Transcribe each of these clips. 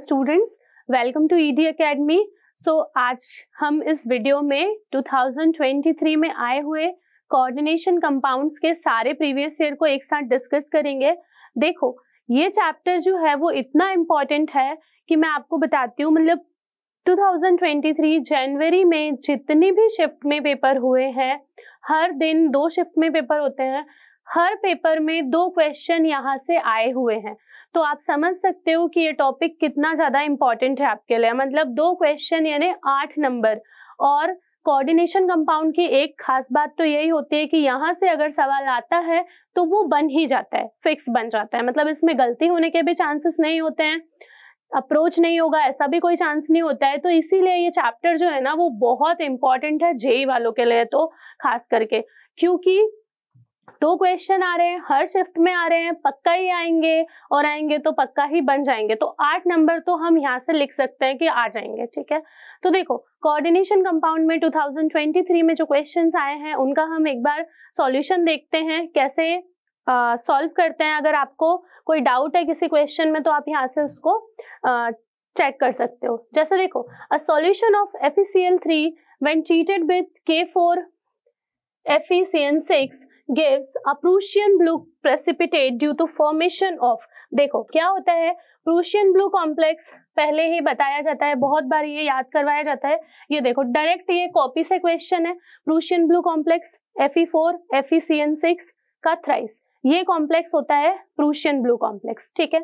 students welcome to ED Academy so आज हम इस वीडियो में 2023 में आए हुए कोऑर्डिनेशन कंपाउंड्स के सारे प्रीवियस ईयर को एक साथ डिस्कस करेंगे देखो ये चैप्टर जो है वो इतना इम्पॉर्टेंट है कि मैं आपको बताती हूँ मतलब 2023 जनवरी में जितनी भी शिफ्ट में पेपर हुए हैं हर दिन दो शिफ्ट में पेपर होते हैं हर पेपर में दो क्वेश्चन यहाँ से आए हुए हैं तो आप समझ सकते हो कि ये टॉपिक कितना ज़्यादा इम्पॉर्टेंट है आपके लिए मतलब दो क्वेश्चन यानी आठ नंबर और कोऑर्डिनेशन कंपाउंड की एक खास बात तो यही होती है कि यहाँ से अगर सवाल आता है तो वो बन ही जाता है फिक्स बन जाता है मतलब इसमें गलती होने के भी चांसेस नहीं होते हैं अप्रोच नहीं होगा ऐसा भी कोई चांस नहीं होता है तो इसीलिए ये चैप्टर जो है ना वो बहुत इंपॉर्टेंट है जेई e वालों के लिए तो खास करके क्योंकि दो क्वेश्चन आ रहे हैं हर शिफ्ट में आ रहे हैं पक्का ही आएंगे और आएंगे तो पक्का ही बन जाएंगे तो आठ नंबर तो हम यहाँ से लिख सकते हैं कि आ जाएंगे ठीक है तो देखो कोऑर्डिनेशन कंपाउंड में 2023 में जो क्वेश्चंस आए हैं उनका हम एक बार सॉल्यूशन देखते हैं कैसे सॉल्व करते हैं अगर आपको कोई डाउट है किसी क्वेश्चन में तो आप यहाँ से उसको चेक कर सकते हो जैसे देखो a solution of F E C L three when treated with K four F E C N six gives a Prussian blue precipitate due to formation देखो क्या होता है प्रूशियन ब्लू कॉम्प्लेक्स पहले ही बताया जाता है बहुत बार ये याद करवाया जाता है ये देखो डायरेक्ट ये कॉपी से क्वेश्चन है Prussian blue complex F E four F E C N six का थ्राइस ये कॉम्प्लेक्स होता है प्रूशियन ब्लू कॉम्प्लेक्स ठीक है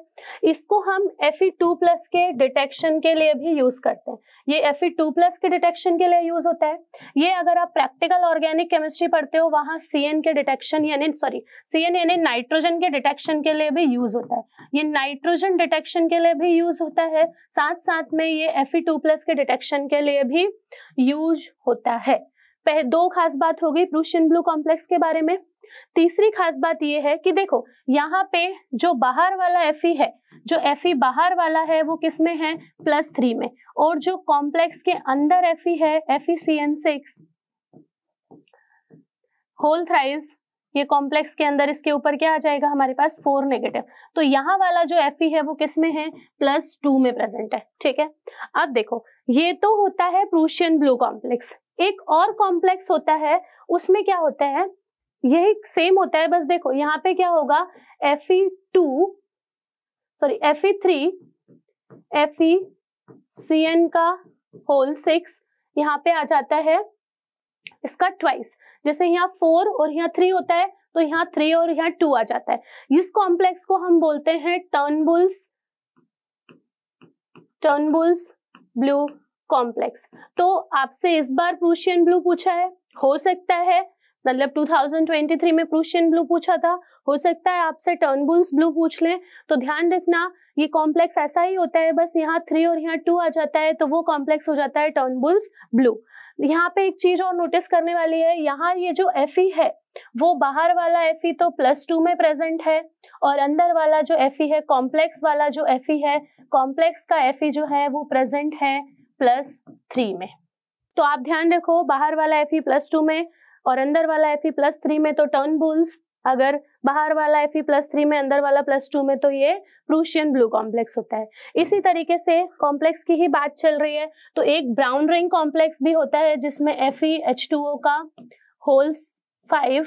इसको हम एफ टू प्लस के डिटेक्शन के लिए भी यूज करते हैं ये एफ टू प्लस के डिटेक्शन के लिए यूज होता है ये अगर आप प्रैक्टिकल ऑर्गेनिक केमिस्ट्री पढ़ते हो वहाँ सी एन के डिटेक्शन यानी सॉरी सी एन यानी नाइट्रोजन के डिटेक्शन के लिए भी यूज होता है ये नाइट्रोजन डिटेक्शन के लिए भी यूज होता है साथ साथ में ये एफ टू प्लस के डिटेक्शन के लिए भी यूज होता है दो खास बात हो गई प्रूशियन ब्लू कॉम्प्लेक्स के बारे में तीसरी खास बात यह है कि देखो यहाँ पे जो बाहर वाला एफ है जो एफ बाहर वाला है वो किस में है प्लस थ्री में और जो कॉम्प्लेक्स के अंदर एफ है F C N six whole thrice ये कॉम्प्लेक्स के अंदर इसके ऊपर क्या आ जाएगा हमारे पास फोर नेगेटिव तो यहाँ वाला जो एफ है वो किस में है प्लस टू में प्रेजेंट है ठीक है अब देखो ये तो होता है प्रूशियन ब्लू कॉम्प्लेक्स एक और कॉम्प्लेक्स होता है उसमें क्या होता है यही सेम होता है बस देखो यहाँ पे क्या होगा F E two sorry F E three F E C N का होल सिक्स यहाँ पे आ जाता है इसका ट्वाइस जैसे यहाँ फोर और यहाँ थ्री होता है तो यहाँ थ्री और यहाँ टू आ जाता है इस कॉम्प्लेक्स को हम बोलते हैं टर्नबुल्स टर्नबुल्स ब्लू कॉम्प्लेक्स तो आपसे इस बार प्रूशियन ब्लू पूछा है हो सकता है मतलब 2023 में प्रूशियन ब्लू पूछा था हो सकता है आपसे टर्नबुल्स ब्लू पूछ लें तो ध्यान रखना ये कॉम्प्लेक्स ऐसा ही होता है बस यहाँ थ्री और यहाँ टू आ जाता है तो वो कॉम्प्लेक्स हो जाता है टर्नबुल्स ब्लू यहाँ पे एक चीज और नोटिस करने वाली है यहाँ ये जो एफ है वो बाहर वाला एफ तो प्लस टू में प्रेजेंट है और अंदर वाला जो एफ है कॉम्प्लेक्स वाला जो एफ है कॉम्प्लेक्स का एफ जो है वो प्रेजेंट है प्लस थ्री में तो आप ध्यान रखो बाहर वाला एफ प्लस टू में और अंदर वाला एफ ई प्लस थ्री में तो टर्न बुल्स अगर बाहर वाला एफ ई प्लस थ्री में अंदर वाला प्लस टू में तो ये प्रूशियन ब्लू कॉम्प्लेक्स होता है इसी तरीके से कॉम्प्लेक्स की ही बात चल रही है तो एक ब्राउन रिंग कॉम्प्लेक्स भी होता है जिसमें F E H two O का होल्स फाइव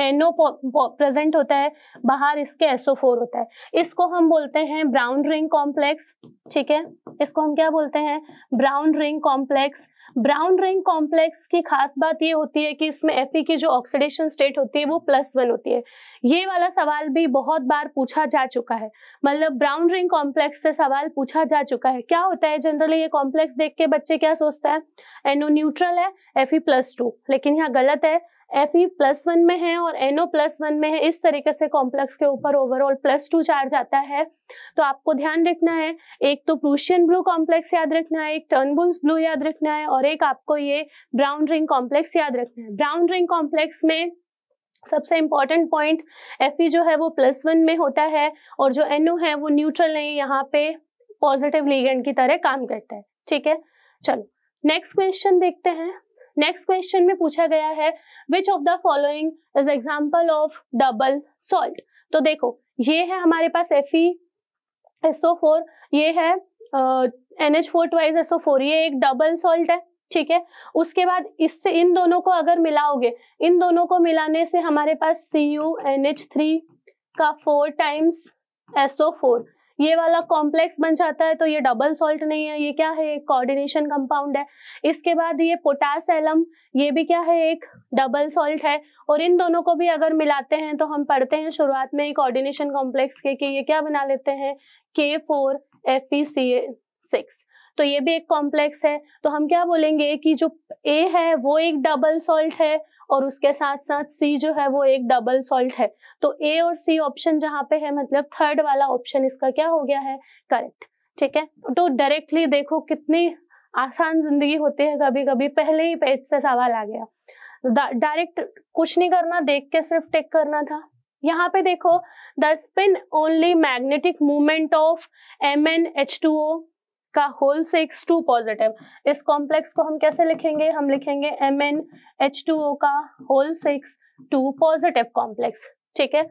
एनओ प्रेजेंट होता है बाहर इसके एसओ फोर होता है इसको हम बोलते हैं ब्राउन रिंग कॉम्प्लेक्स ठीक है इसको हम क्या बोलते हैं brown ring complex brown ring complex की खास बात ये होती है कि इसमें एफ की जो ऑक्सीडेशन स्टेट होती है वो प्लस वन होती है ये वाला सवाल भी बहुत बार पूछा जा चुका है मतलब ब्राउन रिंग कॉम्प्लेक्स से सवाल पूछा जा चुका है क्या होता है जनरली ये कॉम्प्लेक्स देख के बच्चे क्या सोचता है एनओ न्यूट्रल है एफ प्लस टू लेकिन यहाँ गलत है एफ ई प्लस वन में है और एनओ प्लस वन में है इस तरीके से कॉम्प्लेक्स के ऊपर ओवरऑल प्लस टू चार्ज आता है तो आपको ध्यान रखना है एक तो प्रूशियन ब्लू कॉम्प्लेक्स याद रखना है एक टर्नबुल्स ब्लू याद रखना है और एक आपको ये ब्राउन रिंग कॉम्प्लेक्स याद रखना है ब्राउन रिंग कॉम्प्लेक्स में सबसे इम्पॉर्टेंट पॉइंट एफ जो है वो प्लस वन में होता है और जो एनओ है वो न्यूट्रल नहीं यहाँ पे पॉजिटिव लीगेंड की तरह काम करता है ठीक है चलो नेक्स्ट क्वेश्चन देखते हैं नेक्स्ट क्वेश्चन में पूछा गया है which of the following is example of double salt तो देखो ये है हमारे पास एफ एसओ फोर ये है N H four twice SO four ये एक डबल सॉल्ट है ठीक है उसके बाद इससे इन दोनों को अगर मिलाओगे इन दोनों को मिलाने से हमारे पास C U N H three का फोर टाइम्स एसओ फोर ये वाला कॉम्प्लेक्स बन जाता है तो ये डबल सॉल्ट नहीं है ये क्या है एक कोऑर्डिनेशन कंपाउंड है इसके बाद ये पोटास एलम ये भी क्या है एक डबल सॉल्ट है और इन दोनों को भी अगर मिलाते हैं तो हम पढ़ते हैं शुरुआत में एक ऑर्डिनेशन कॉम्प्लेक्स के कि ये क्या बना लेते हैं K four F P C A six तो ये भी एक कॉम्प्लेक्स है तो हम क्या बोलेंगे कि जो ए है वो एक डबल सॉल्ट है और उसके साथ साथ सी जो है वो एक डबल सॉल्ट है तो ए और सी ऑप्शन जहाँ पे है मतलब थर्ड वाला ऑप्शन इसका क्या हो गया है करेक्ट ठीक है तो डायरेक्टली देखो कितनी आसान जिंदगी होती है कभी कभी पहले ही पेज से सवाल आ गया डायरेक्ट कुछ नहीं करना देख के सिर्फ टेक करना था यहाँ पे देखो the spin only magnetic movement of M N H two O का होल सिक्स टू पॉजिटिव इस कॉम्प्लेक्स को हम कैसे लिखेंगे हम लिखेंगे M N H two O का whole six two positive complex ठीक है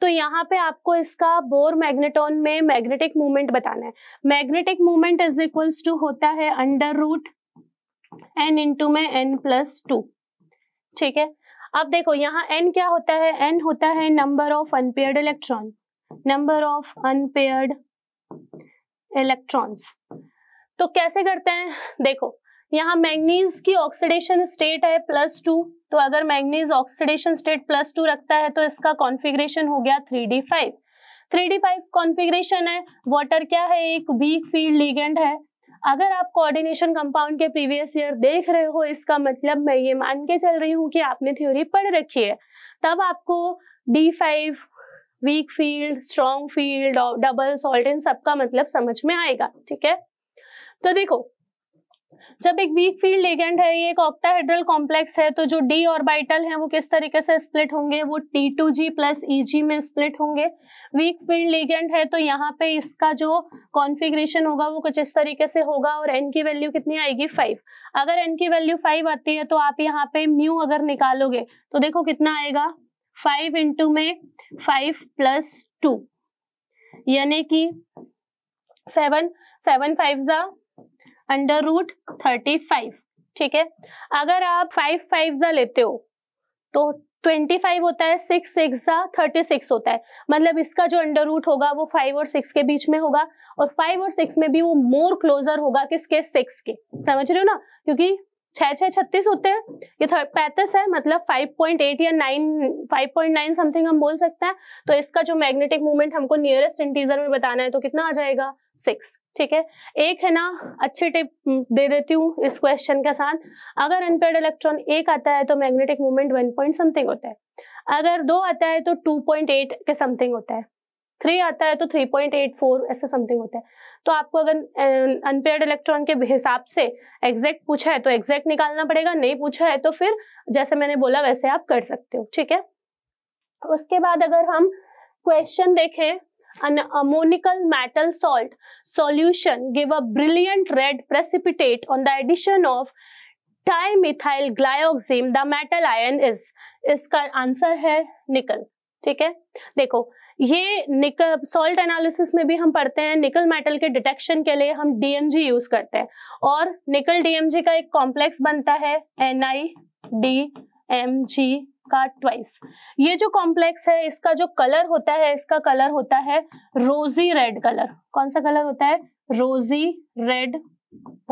तो यहाँ पे आपको इसका बोर मैग्नेटोन में मैग्नेटिक मूवमेंट बताना है magnetic movement is equals to होता है अंडर रूट एन इंटू में एन प्लस टू ठीक है अब देखो यहाँ एन क्या होता है एन होता है number of unpaired electron number of unpaired electrons तो कैसे करते हैं देखो यहाँ मैग्नीज की ऑक्सीडेशन स्टेट है प्लस टू तो अगर manganese oxidation state plus two रखता है तो इसका कॉन्फिग्रेशन हो गया three D five three D five configuration है वाटर क्या है एक वीक फील्ड लिगेंड है अगर आप कोऑर्डिनेशन कंपाउंड के प्रीवियस ईयर देख रहे हो इसका मतलब मैं ये मान के चल रही हूँ कि आपने थ्योरी पढ़ रखी है तब आपको D five weak field strong field double salt इन सबका मतलब समझ में आएगा ठीक है तो देखो जब एक वीक फील्ड लेगेंड है ये एक ऑक्टाहेड्रल कॉम्प्लेक्स है तो जो डी ऑर्बिटल है वो किस तरीके से स्प्लिट होंगे वो T two G plus E G में स्प्लिट होंगे वीक फील्ड लेगेंड है तो यहाँ पे इसका जो कॉन्फिग्रेशन होगा वो कुछ इस तरीके से होगा और एन की वैल्यू कितनी आएगी फाइव अगर एन की वैल्यू फाइव आती है तो आप यहाँ पे म्यू अगर निकालोगे तो देखो कितना आएगा फाइव इंटू में फाइव प्लस टू यानी कि सेवन सेवन फाइव जा अंडर रूट थर्टी फाइव ठीक है अगर आप फाइव फाइव जा लेते हो तो ट्वेंटी फाइव होता है सिक्स सिक्स जा थर्टी सिक्स होता है मतलब इसका जो अंडर रूट होगा वो फाइव और सिक्स के बीच में होगा और फाइव और सिक्स में भी वो मोर क्लोजर होगा किसके सिक्स के समझ रहे हो ना क्योंकि छः छः छत्तीस होते हैं ये पैंतीस है मतलब 5.8 या 9 5.9 समथिंग हम बोल सकते हैं तो इसका जो मैग्नेटिक मूवमेंट हमको नियरेस्ट इंटीजर में बताना है तो कितना आ जाएगा सिक्स ठीक है एक है ना अच्छी टिप दे देती हूँ इस क्वेश्चन के साथ अगर अनपेड इलेक्ट्रॉन एक आता है तो magnetic movement one point something होता है अगर दो आता है तो टू पॉइंट एट के समथिंग होता है थ्री आता है तो थ्री पॉइंट एट फोर ऐसा समथिंग होता है तो आपको अगर अनपेयर्ड अं, इलेक्ट्रॉन के हिसाब से एग्जैक्ट पूछा है तो एग्जैक्ट निकालना पड़ेगा नहीं पूछा है तो फिर जैसे मैंने बोला वैसे आप कर सकते हो ठीक है उसके बाद अगर हम क्वेश्चन देखें an ammonical metal salt solution give a brilliant red precipitate on the addition of dimethyl glyoxime the metal ion is इसका आंसर है निकल ठीक है देखो ये निकल सॉल्ट एनालिसिस में भी हम पढ़ते हैं निकल मेटल के डिटेक्शन के लिए हम डीएमजी यूज करते हैं और निकल डीएमजी का एक कॉम्प्लेक्स बनता है N I D M G का ट्वाइस ये जो कॉम्प्लेक्स है इसका जो कलर होता है इसका कलर होता है रोजी रेड कलर कौन सा कलर होता है rosy red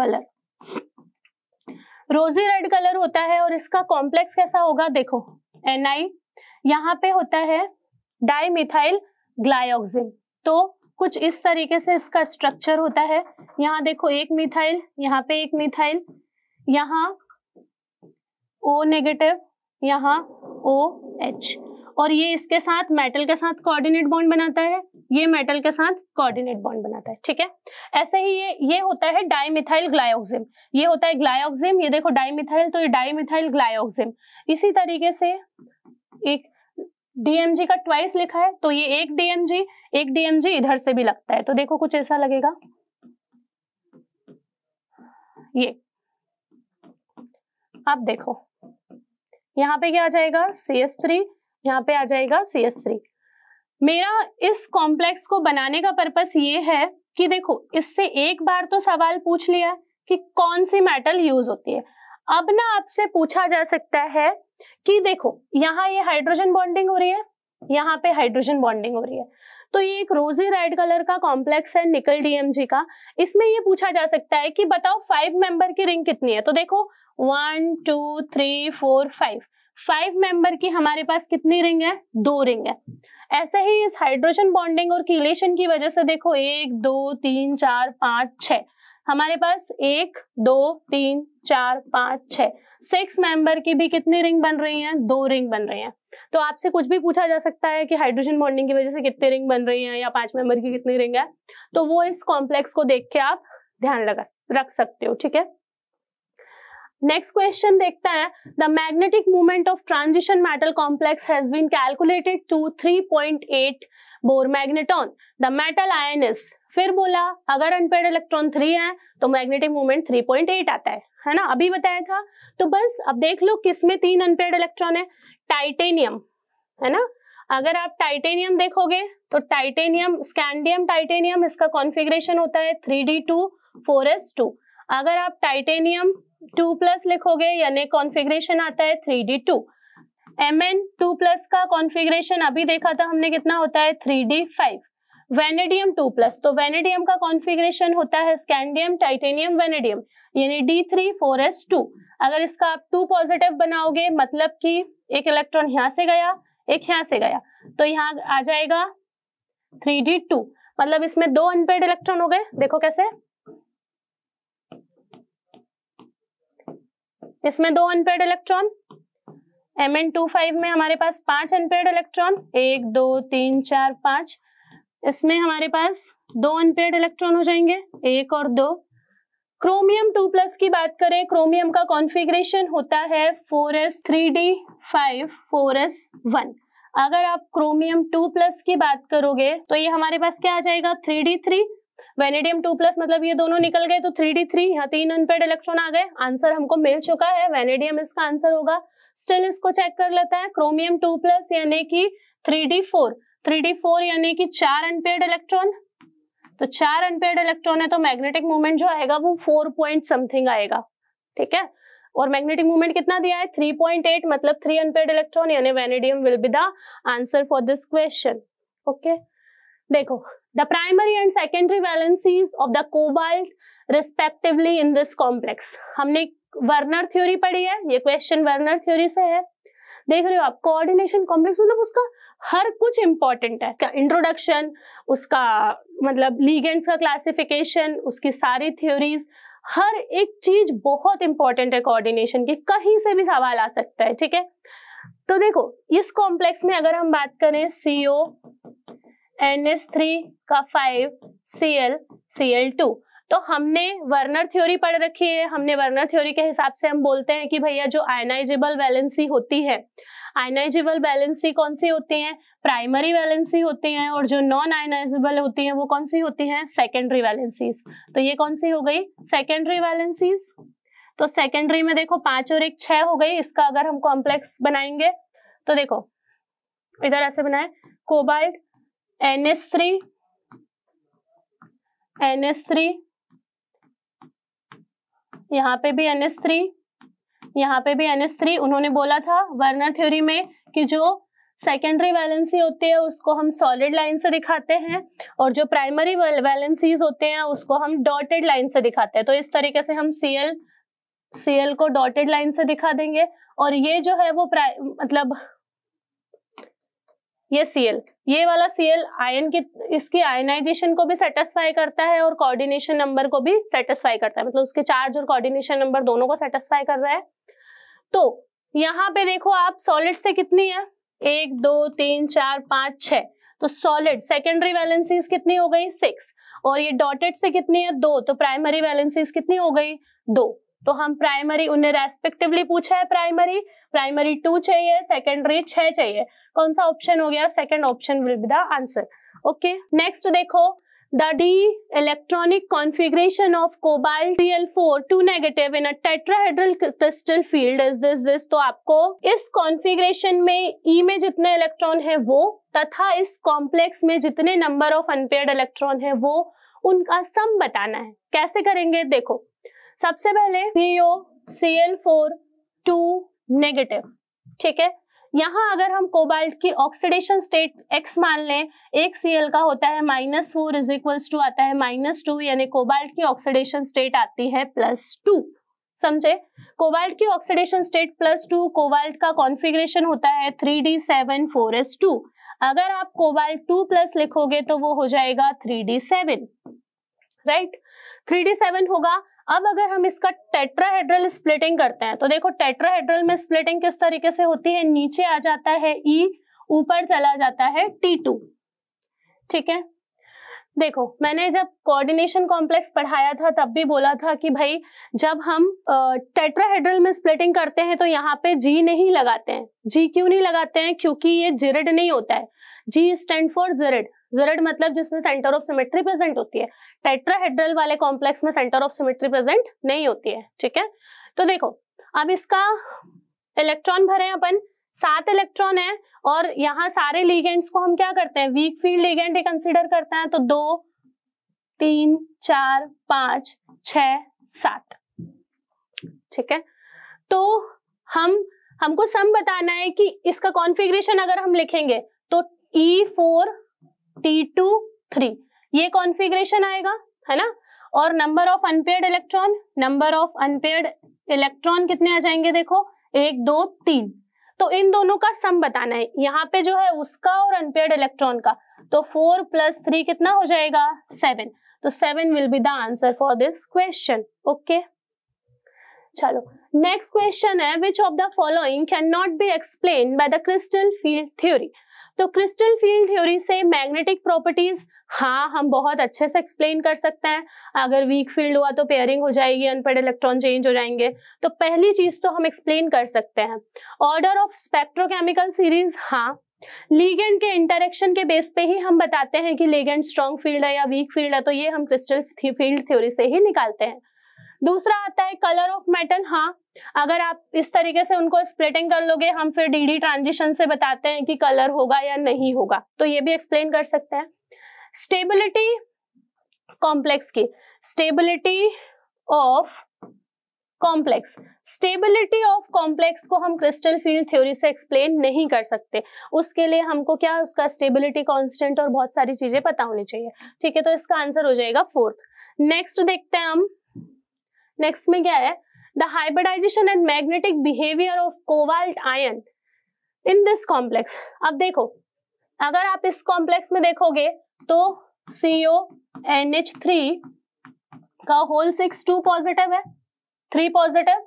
colour rosy red colour होता है और इसका कॉम्प्लेक्स कैसा होगा देखो एन आई यहाँ पे होता है डाईमिथाइल ग्लायोक्सिन तो कुछ इस तरीके से इसका स्ट्रक्चर होता है यहाँ देखो एक मिथाइल यहाँ पे एक मिथाइल यहाँ ओ नेगेटिव यहाँ ओ एच और ये इसके साथ मेटल के साथ कोऑर्डिनेट बॉन्ड बनाता है ये मेटल के साथ कोऑर्डिनेट बॉन्ड बनाता है ठीक है ऐसे ही ये ये होता है डाईमिथाइल ग्लायोक्सिम ये होता है ग्लायोक्सिम ये देखो डाईमिथाइल तो ये डाईमिथाइल ग्लायोक्सिम इसी तरीके से एक डीएमजी का ट्वाइस लिखा है तो ये एक डीएमजी एक डीएमजी इधर से भी लगता है तो देखो कुछ ऐसा लगेगा ये आप देखो यहाँ पे क्या आ जाएगा सी एस थ्री यहाँ पे आ जाएगा सी एस थ्री मेरा इस कॉम्प्लेक्स को बनाने का पर्पस ये है कि देखो इससे एक बार तो सवाल पूछ लिया कि कौन सी मेटल यूज होती है अब ना आपसे पूछा जा सकता है कि देखो यहाँ ये हाइड्रोजन बॉन्डिंग हो रही है यहाँ पे हाइड्रोजन बॉन्डिंग हो रही है तो ये एक रोजी रेड कलर का कॉम्प्लेक्स है निकल डीएमजी का इसमें ये पूछा जा सकता है कि बताओ फाइव मेंबर की रिंग कितनी है तो देखो one two three four five five member की हमारे पास कितनी रिंग है दो रिंग है ऐसे ही इस हाइड्रोजन बॉन्डिंग और कीलेशन की वजह से देखो एक दो तीन चार पांच छह हमारे पास एक दो तीन चार पाँच छ सिक्स मेंबर की भी कितनी रिंग बन रही हैं दो रिंग बन रही हैं तो आपसे कुछ भी पूछा जा सकता है कि हाइड्रोजन बॉन्डिंग की वजह से कितनी रिंग बन रही हैं या पांच मेंबर की कितनी रिंग है तो वो इस कॉम्प्लेक्स को देख के आप ध्यान लगा रख सकते हो ठीक है नेक्स्ट क्वेश्चन देखता है the magnetic movement of transition metal complex has been calculated to 3.8 Bohr magneton the metal ion is फिर बोला अगर अनपेड इलेक्ट्रॉन थ्री है तो मैग्नेटिक मोमेंट एट आता है है ना अभी बताया था तो बस अब देख लो किसमें तीन अनपेड इलेक्ट्रॉन है टाइटेनियम है ना अगर आप टाइटेनियम देखोगे तो टाइटेनियम स्कैंडियम टाइटेनियम इसका कॉन्फ़िगरेशन होता है three D two four S two अगर आप टाइटेनियम टू प्लस लिखोगे यानी कॉन्फ़िगरेशन आता है three D two M N two plus का कॉन्फ़िगरेशन अभी देखा था हमने कितना होता है three D five vanadium two plus तो वेनेडियम का कॉन्फिग्रेशन होता है स्कैंडियम टाइटेनियम वेनेडियम यानी D three four S two अगर इसका आप टू पॉजिटिव बनाओगे मतलब कि एक इलेक्ट्रॉन यहाँ से गया एक यहाँ से गया तो यहाँ आ जाएगा थ्री डी टू मतलब इसमें दो अनपेड इलेक्ट्रॉन हो गए देखो कैसे इसमें दो unpaired electron M N two five में हमारे पास पांच अनपेड इलेक्ट्रॉन एक दो तीन चार पांच इसमें हमारे पास दो अनपेड इलेक्ट्रॉन हो जाएंगे एक और दो क्रोमियम टू प्लस की बात करें क्रोमियम का कॉन्फ़िगरेशन होता है four S three D five four S one अगर आप क्रोमियम टू प्लस की बात करोगे तो ये हमारे पास क्या आ जाएगा three D three vanadium two plus मतलब ये दोनों निकल गए तो थ्री डी थ्री यहाँ तीन अनपेड इलेक्ट्रॉन आ गए आंसर हमको मिल चुका है वेनेडियम इसका आंसर होगा स्टिल इसको चेक कर लेता है क्रोमियम टू प्लस यानी कि three D four three D four यानी कि चार अनपेड इलेक्ट्रॉन तो चार अनपेड इलेक्ट्रॉन है तो मैग्नेटिक मूवमेंट जो आएगा वो फोर पॉइंट समथिंग आएगा ठीक है और मैग्नेटिक मूवमेंट कितना दिया है थ्री पॉइंट एट मतलब थ्री अनपेड इलेक्ट्रॉन यानी vanadium will be the answer for this question okay देखो the primary and secondary valencies of the cobalt respectively in this complex हमने वर्नर थ्योरी पढ़ी है ये क्वेश्चन वर्नर थ्योरी से है देख रहे हो आप कोऑर्डिनेशन कॉम्प्लेक्स मतलब उसका हर कुछ इंपॉर्टेंट है इंट्रोडक्शन उसका मतलब लीगेंट्स का क्लासिफिकेशन उसकी सारी थ्योरीज हर एक चीज बहुत इंपॉर्टेंट है कोऑर्डिनेशन की कहीं से भी सवाल आ सकता है ठीक है तो देखो इस कॉम्प्लेक्स में अगर हम बात करें सीओ एन एस थ्री का five C L C L two तो हमने वर्नर थ्योरी पढ़ रखी है हमने वर्नर थ्योरी के हिसाब से हम बोलते हैं कि भैया जो आयनाइजेबल वैलेंसी होती है आयनाइजेबल बैलेंसी कौन सी होती है प्राइमरी वैलेंसी होती है और जो नॉन आयनाइजेबल होती है वो कौन सी होती है सेकेंडरी वैलेंसीज तो ये कौन सी हो गई सेकेंडरी वैलेंसीज तो सेकेंडरी में देखो पांच और एक छह हो गई इसका अगर हम कॉम्प्लेक्स बनाएंगे तो देखो इधर ऐसे बनाए cobalt N S three N S three यहाँ पे भी एन थ्री यहाँ पे भी एन थ्री उन्होंने बोला था वर्नर थ्योरी में कि जो सेकेंडरी वैलेंसी होती है उसको हम सॉलिड लाइन से दिखाते हैं और जो प्राइमरी वैलेंसीज होते हैं उसको हम डॉटेड लाइन से दिखाते हैं तो इस तरीके से हम सी एल सी एल को डॉटेड लाइन से दिखा देंगे और ये जो है वो मतलब ये सी एल ये वाला सीएल आयन की इसकी आयनाइजेशन को भी सेटिस्फाई करता है और कोऑर्डिनेशन नंबर को भी सेटिस्फाई करता है मतलब उसके चार्ज और कोऑर्डिनेशन नंबर दोनों को सेटिस्फाई कर रहा है तो यहाँ पे देखो आप सॉलिड से कितनी है एक दो तीन चार पाँच छ तो सॉलिड सेकेंडरी वैलेंसीज कितनी हो गई सिक्स और ये डॉटेड से कितनी है दो तो प्राइमरी वैलेंसीज कितनी हो गई दो तो हम प्राइमरी उन्हें रेस्पेक्टिवली पूछा है प्राइमरी प्राइमरी टू चाहिए सेकेंडरी छह चाहिए कौन सा ऑप्शन हो गया second option will be the answer okay next देखो the the d electronic configuration of cobalt Cl4 2 negative in a tetrahedral crystal field is this this तो आपको इस कॉन्फ़िगरेशन में E में जितने इलेक्ट्रॉन है वो तथा इस कॉम्प्लेक्स में जितने नंबर ऑफ अनपेयर्ड इलेक्ट्रॉन है वो उनका सम बताना है कैसे करेंगे देखो सबसे पहले PO C L four two negative ठीक है यहाँ अगर हम कोबाल्ट की ऑक्सीडेशन स्टेट एक्स मान लें एक सी का होता है minus four is equals to आता है माइनस टू यानी कोबाल्ट की ऑक्सीडेशन स्टेट आती है प्लस टू समझे कोबाल्ट की oxidation state plus two cobalt का कॉन्फ़िगरेशन होता है three D seven four S two अगर आप कोबाल्ट टू प्लस लिखोगे तो वो हो जाएगा three D seven right three D seven होगा अब अगर हम इसका टेट्राहेड्रल स्प्लिटिंग करते हैं तो देखो टेट्राहेड्रल में स्प्लिटिंग किस तरीके से होती है नीचे आ जाता है ई e, ऊपर चला जाता है टी टू ठीक है देखो मैंने जब कोऑर्डिनेशन कॉम्प्लेक्स पढ़ाया था तब भी बोला था कि भाई जब हम टेट्राहेड्रल में स्प्लिटिंग करते हैं तो यहाँ पे जी नहीं लगाते हैं जी क्यों नहीं लगाते हैं क्योंकि ये जिरिड नहीं होता है G stand for gerade gerade मतलब जिसमें सेंटर ऑफ सिमेट्री प्रेजेंट होती है टेट्राहेड्रल वाले कॉम्प्लेक्स में सेंटर ऑफ सिमेट्री प्रेजेंट नहीं होती है ठीक है तो देखो अब इसका इलेक्ट्रॉन भरे अपन सात इलेक्ट्रॉन है और यहाँ सारे लीगेंट्स को हम क्या करते हैं वीक फील्ड लीगेंट ही कंसिडर करते हैं तो दो तीन चार पांच छ सात ठीक है तो हम हमको सम बताना है कि इसका कॉन्फ़िगरेशन अगर हम लिखेंगे तो E4 टी टू थ्री ये कॉन्फ़िगरेशन आएगा है ना और number of unpaired electron number of unpaired electron कितने आ जाएंगे देखो एक दो तीन तो इन दोनों का सम बताना है यहाँ पे जो है उसका और अनपेड इलेक्ट्रॉन का तो फोर प्लस थ्री कितना हो जाएगा सेवन तो seven will be the answer for this question okay चलो नेक्स्ट क्वेश्चन है which of the following can not be explain by the crystal field theory तो क्रिस्टल फील्ड थ्योरी से magnetic properties हाँ हम बहुत अच्छे से एक्सप्लेन कर सकते हैं अगर वीक फील्ड हुआ तो पेयरिंग हो जाएगी अनपढ़ इलेक्ट्रॉन चेंज हो जाएंगे तो पहली चीज तो हम एक्सप्लेन कर सकते हैं ऑर्डर ऑफ स्पेक्ट्रोकेमिकल सीरीज हाँ लीगेंड के इंटरेक्शन के बेस पे ही हम बताते हैं कि लीगेंड स्ट्रॉन्ग फील्ड है या वीक फील्ड है तो ये हम क्रिस्टल फील्ड थ्योरी से ही निकालते हैं दूसरा आता है कलर ऑफ मेटल हाँ अगर आप इस तरीके से उनको स्प्लिटिंग कर लोगे हम फिर डीडी ट्रांजिशन से बताते हैं कि कलर होगा या नहीं होगा तो ये भी एक्सप्लेन कर सकते हैं स्टेबिलिटी कॉम्प्लेक्स की stability of complex stability of complex को हम क्रिस्टल फील्ड थ्योरी से एक्सप्लेन नहीं कर सकते उसके लिए हमको क्या उसका स्टेबिलिटी कॉन्स्टेंट और बहुत सारी चीजें पता होनी चाहिए ठीक है तो इसका आंसर हो जाएगा फोर्थ नेक्स्ट देखते हैं हम नेक्स्ट में क्या है the hybridisation and magnetic behaviour of cobalt ion in this complex अब देखो अगर आप इस कॉम्प्लेक्स में देखोगे तो सीओ एन एच थ्री का होल सिक्स टू पॉजिटिव है थ्री पॉजिटिव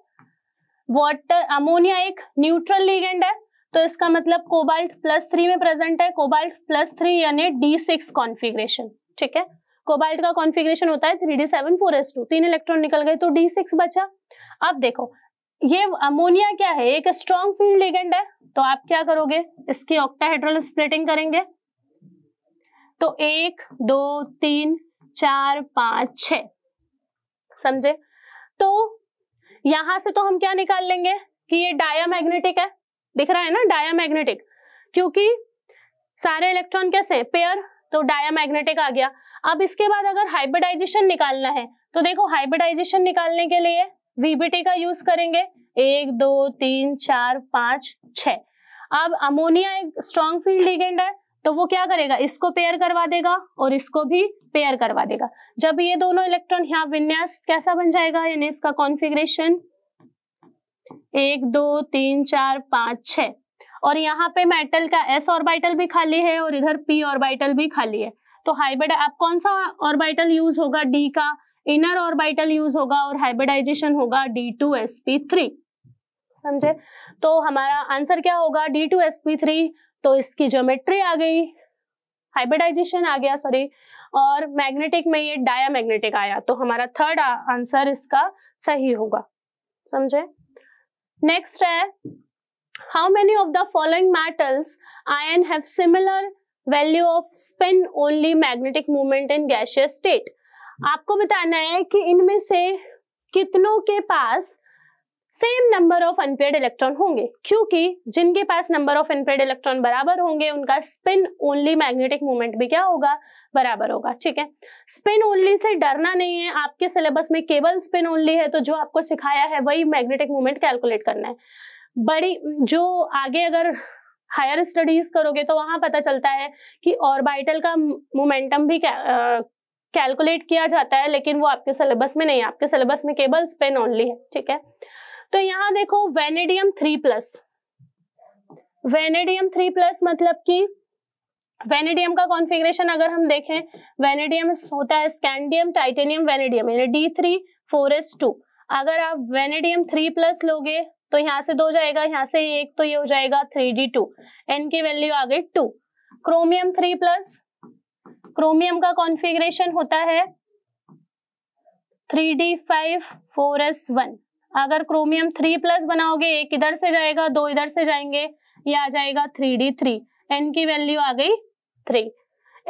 वॉटर अमोनिया एक न्यूट्रल लीगेंड है तो इसका मतलब कोबाल्ट प्लस थ्री में प्रेजेंट है कोबाल्ट प्लस थ्री यानी डी सिक्स कॉन्फिग्रेशन ठीक है कोबाल्ट का कॉन्फिग्रेशन होता है three D seven four S to तीन इलेक्ट्रॉन निकल गए तो डी सिक्स बचा अब देखो ये अमोनिया क्या है एक स्ट्रॉन्ग फील्ड लिगेंड है तो आप क्या करोगे इसकी ऑक्टाहेड्रल स्प्लिटिंग करेंगे तो एक दो तीन चार पांच छ समझे तो यहां से तो हम क्या निकाल लेंगे कि ये डायामैग्नेटिक है दिख रहा है ना डायामैग्नेटिक क्योंकि सारे इलेक्ट्रॉन कैसे पेयर तो डायामैग्नेटिक आ गया अब इसके बाद अगर हाइब्रिडाइजेशन निकालना है तो देखो हाइब्रिडाइजेशन निकालने के लिए वीबीटी का यूज करेंगे एक दो तीन चार पांच छ अब अमोनिया एक स्ट्रॉन्ग फील्ड लिगेंड है तो वो क्या करेगा इसको पेयर करवा देगा और इसको भी पेयर करवा देगा जब ये दोनों इलेक्ट्रॉन यहाँ विन्यास कैसा बन जाएगा यानी इसका कॉन्फ़िगरेशन एक दो तीन चार पांच छ और यहाँ पे मेटल का एस ऑर्बिटल भी खाली है और इधर पी ऑर्बिटल भी खाली है तो हाइब्रिड अब कौन सा ऑर्बिटल यूज होगा डी का इनर ऑर्बिटल यूज होगा और हाइब्रिडाइजेशन होगा D two S P three समझे तो हमारा आंसर क्या होगा D two S P three तो इसकी ज्योमेट्री आ गई हाइब्रिडाइजेशन आ गया सॉरी और मैग्नेटिक में ये डाया मैग्नेटिक आया तो हमारा थर्ड आंसर इसका सही होगा समझे नेक्स्ट है how many of the following metals ion have similar value of spin only magnetic movement in gaseous state आपको बताना है कि इनमें से कितनों के पास same number of unpaired electron होंगे क्योंकि जिनके पास नंबर ऑफ अनपेड इलेक्ट्रॉन बराबर होंगे उनका स्पिन ओनली मैग्नेटिक मूवमेंट भी क्या होगा बराबर होगा ठीक है स्पिन ओनली से डरना नहीं है आपके सिलेबस में केवल स्पिन ओनली है तो जो आपको सिखाया है वही मैग्नेटिक मूवमेंट कैलकुलेट करना है बड़ी जो आगे अगर हायर स्टडीज करोगे तो वहां पता चलता है कि ऑर्बिटल का मोमेंटम भी कैलकुलेट किया जाता है लेकिन वो आपके सिलेबस में नहीं है आपके सिलेबस में केवल स्पिन ओनली है ठीक है तो यहाँ देखो vanadium three plus vanadium three plus मतलब कि वेनेडियम का कॉन्फ़िगरेशन अगर हम देखें वेनेडियम होता है स्कैंडियम टाइटेनियम वेनेडियम यानी D three four S two अगर आप वेनेडियम थ्री प्लस लोगे तो यहाँ से दो जाएगा यहाँ से एक तो ये हो जाएगा थ्री डी टू एन की वैल्यू आ गई two chromium three plus chromium का कॉन्फ़िगरेशन होता है three D five four S one अगर क्रोमियम थ्री प्लस बनाओगे एक इधर से जाएगा दो इधर से जाएंगे ये आ जाएगा थ्री डी थ्री एन की वैल्यू आ गई three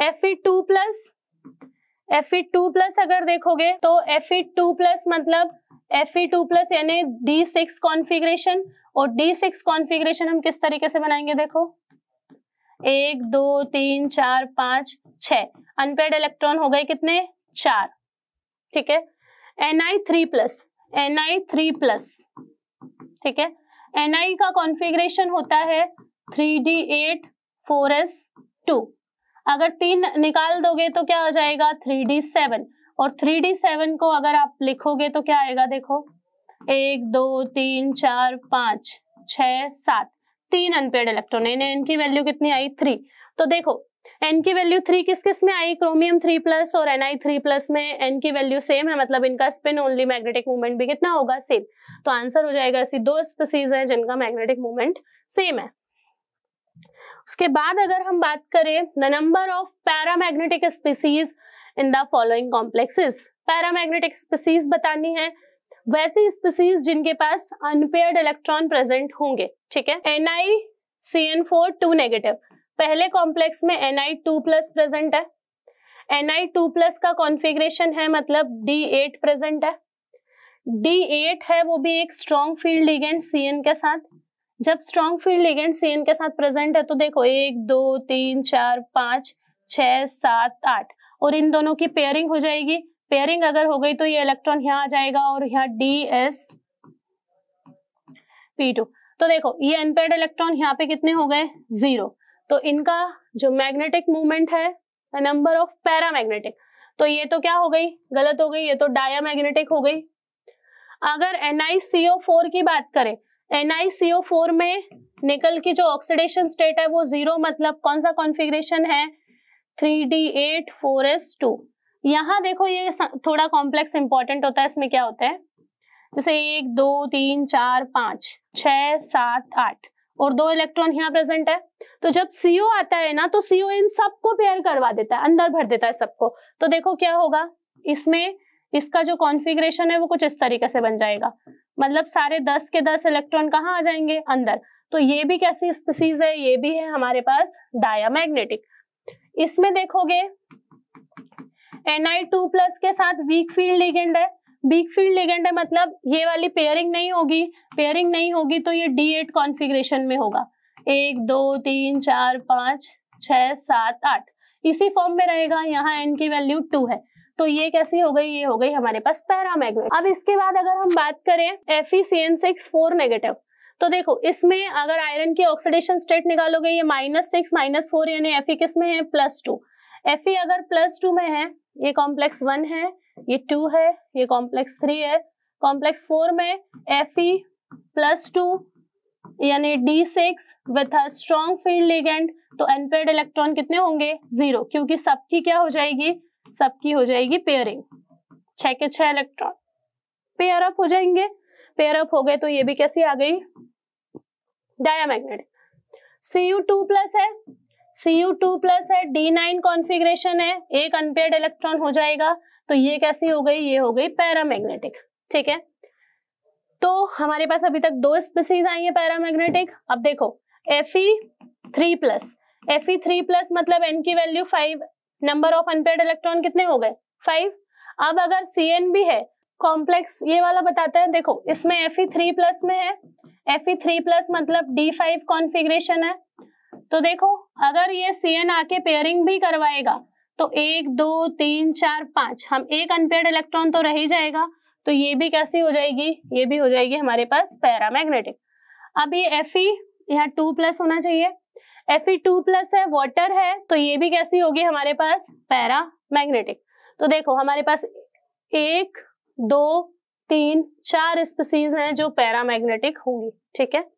F E two plus F E two plus अगर देखोगे तो एफ ई टू प्लस मतलब एफ ई टू प्लस यानी डी सिक्स कॉन्फिग्रेशन और डी सिक्स कॉन्फिग्रेशन हम किस तरीके से बनाएंगे देखो एक दो तीन चार पांच छ अनपेड इलेक्ट्रॉन हो गए कितने चार ठीक है N I three plus N I three plus ठीक है एन आई का कॉन्फिग्रेशन होता है three D eight four S two अगर तीन निकाल दोगे तो क्या हो जाएगा थ्री डी सेवन और थ्री डी सेवन को अगर आप लिखोगे तो क्या आएगा देखो एक दो तीन चार पाँच छ सात तीन अनपेड इलेक्ट्रॉन एन इनकी वैल्यू कितनी आई थ्री तो देखो एन की वैल्यू थ्री किस किस में आई क्रोमियम थ्री प्लस और एन आई थ्री प्लस में एन की वैल्यू सेम है मतलब इनका स्पिन ओनली मैग्नेटिक मूवमेंट भी कितना होगा सेम तो आंसर हो जाएगा ऐसी दो स्पीसीज हैं जिनका मैग्नेटिक मूवमेंट सेम है उसके बाद अगर हम बात करें the number of para magnetic species in the following complexes paramagnetic species बतानी है वैसी स्पीसीज जिनके पास अनपेयर्ड इलेक्ट्रॉन प्रेजेंट होंगे ठीक है N I C N four two negative पहले कॉम्प्लेक्स में N I two plus present है एन आई टू प्लस का कॉन्फिग्रेशन है मतलब डी एट प्रेजेंट है डी एट है वो भी एक strong field ligand C N के साथ जब strong field ligand C N के साथ प्रेजेंट है तो देखो एक दो तीन चार पाँच छ सात आठ और इन दोनों की पेयरिंग हो जाएगी पेयरिंग अगर हो गई तो ये इलेक्ट्रॉन यहाँ आ जाएगा और यहाँ डी एस पी टू तो देखो ये अनपेड इलेक्ट्रॉन यहाँ पे कितने हो गए जीरो तो इनका जो मैग्नेटिक मूवमेंट है नंबर ऑफ मैग्नेटिक तो ये तो क्या हो गई गलत हो गई ये तो मैग्नेटिक हो गई अगर NiCO4 की बात करें NiCO4 में निकल की जो ऑक्सीडेशन स्टेट है वो जीरो मतलब कौन सा कॉन्फ़िगरेशन है three D eight four S two यहाँ देखो ये थोड़ा कॉम्प्लेक्स इंपॉर्टेंट होता है इसमें क्या होता है जैसे एक दो तीन चार पांच छ सात आठ और दो इलेक्ट्रॉन यहाँ प्रेजेंट है तो जब सीओ आता है ना तो सीओ इन सबको पेयर करवा देता है अंदर भर देता है सबको तो देखो क्या होगा इसमें इसका जो कॉन्फ़िगरेशन है वो कुछ इस तरीके से बन जाएगा मतलब सारे दस के दस इलेक्ट्रॉन कहाँ आ जाएंगे अंदर तो ये भी कैसी स्पीसीज है ये भी है हमारे पास डाया मैग्नेटिक इसमें देखोगे आई टू प्लस के साथ वीक फील्ड लिगेंड है वीक फील्ड लिगेंड है मतलब ये वाली पेयरिंग नहीं होगी पेयरिंग नहीं होगी तो ये डी एट कॉन्फिग्रेशन में होगा एक दो तीन चार पांच छ सात आठ इसी फॉर्म में रहेगा यहाँ एन की वैल्यू टू है तो ये कैसी हो गई ये हो गई हमारे पास पैरामैग्नेट अब इसके बाद अगर हम बात करें F E C N six four negative तो देखो इसमें अगर आयरन की ऑक्सीडेशन स्टेट निकालोगे ये माइनस सिक्स माइनस फोर यानी एफ किस में है प्लस टू एफ अगर प्लस टू में है ये कॉम्प्लेक्स वन है ये टू है ये कॉम्प्लेक्स थ्री है कॉम्प्लेक्स फोर में एफ प्लस टू यानी D six with a strong field ligand तो अनपेड इलेक्ट्रॉन कितने होंगे जीरो क्योंकि सबकी क्या हो जाएगी सबकी हो जाएगी पेयरिंग छह के छह इलेक्ट्रॉन पेयर अप हो जाएंगे पेयर अप हो गए तो ये भी कैसी आ गई diamagnetic C U two plus है सी यू टू प्लस है डी नाइन कॉन्फिग्रेशन है एक अनपेयर्ड इलेक्ट्रॉन हो जाएगा तो ये कैसी हो गई ये हो गई पैरामैग्नेटिक ठीक है तो हमारे पास अभी तक दो स्पीसीज आई है पैरामैग्नेटिक अब देखो F E three plus F E three plus मतलब एन की value five number of unpaired electron कितने हो गए फाइव अब अगर सी एन भी है कॉम्प्लेक्स ये वाला बताते हैं देखो इसमें एफ ई थ्री प्लस में है एफ थ्री प्लस मतलब डी फाइव कॉन्फिग्रेशन है तो देखो अगर ये सी एन आके पेयरिंग भी करवाएगा तो एक दो तीन चार पांच हम एक अनपेड इलेक्ट्रॉन तो रह ही जाएगा तो ये भी कैसी हो जाएगी ये भी हो जाएगी हमारे पास पैरा मैग्नेटिक अब ये एफ ई यहाँ टू प्लस होना चाहिए एफ ई टू प्लस है वाटर है तो ये भी कैसी होगी हमारे पास पैरा मैग्नेटिक तो देखो हमारे पास एक दो तीन चार स्पीसीज हैं जो पैरामैग्नेटिक होंगी ठीक है